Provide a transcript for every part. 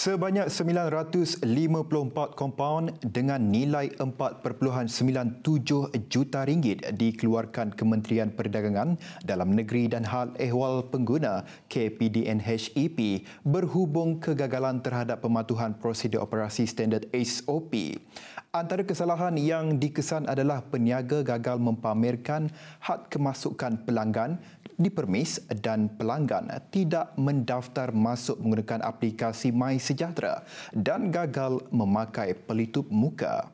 Sebanyak 954 kompaun dengan nilai 4.97 juta ringgit dikeluarkan Kementerian Perdagangan dalam Negeri dan Hal Ehwal Pengguna KPDNHEP e berhubung kegagalan terhadap pematuhan prosedur operasi standard SOP. Antara kesalahan yang dikesan adalah peniaga gagal mempamerkan had kemasukan pelanggan dipermis dan pelanggan tidak mendaftar masuk menggunakan aplikasi MySafe sejahtera dan gagal memakai pelitup muka.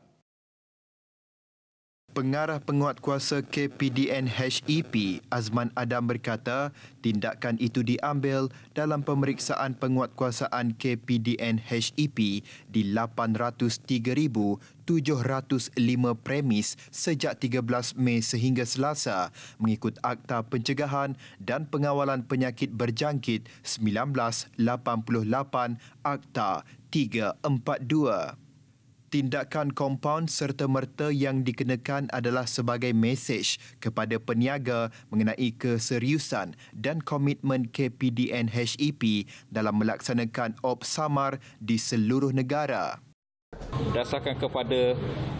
Pengarah Penguat Kuasa KPDN HEP Azman Adam berkata tindakan itu diambil dalam pemeriksaan penguatkuasaan KPDN HEP di 803,705 premis sejak 13 Mei sehingga Selasa mengikut Akta Pencegahan dan Pengawalan Penyakit Berjangkit 1988 Akta 342 tindakan kompaun serta merta yang dikenakan adalah sebagai mesej kepada peniaga mengenai keseriusan dan komitmen KPDN HEP dalam melaksanakan op samar di seluruh negara. Berdasarkan kepada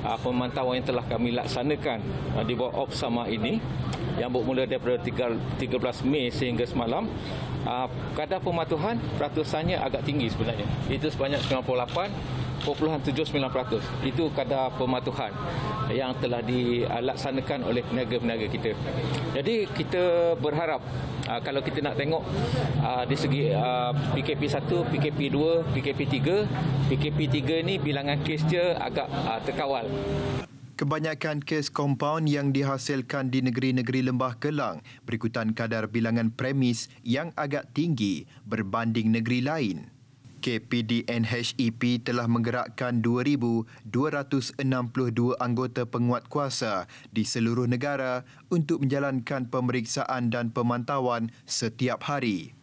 uh, pemantauan yang telah kami laksanakan uh, di bawah op samar ini yang bermula daripada 3, 13 Mei sehingga semalam uh, kadar pematuhan peratusannya agak tinggi sebenarnya. Itu sebanyak 98 0.79%. Itu kadar pematuhan yang telah dilaksanakan oleh peniaga-peniaga kita. Jadi kita berharap ah, kalau kita nak tengok ah, di segi PKP 1, PKP 2, PKP 3, PKP 3 ni bilangan kes dia agak ah, terkawal. Kebanyakan kes kompaun yang dihasilkan di negeri-negeri Lembah Kelang berikutan kadar bilangan premis yang agak tinggi berbanding negeri lain. KPDN e telah menggerakkan 2,262 anggota penguat kuasa di seluruh negara untuk menjalankan pemeriksaan dan pemantauan setiap hari.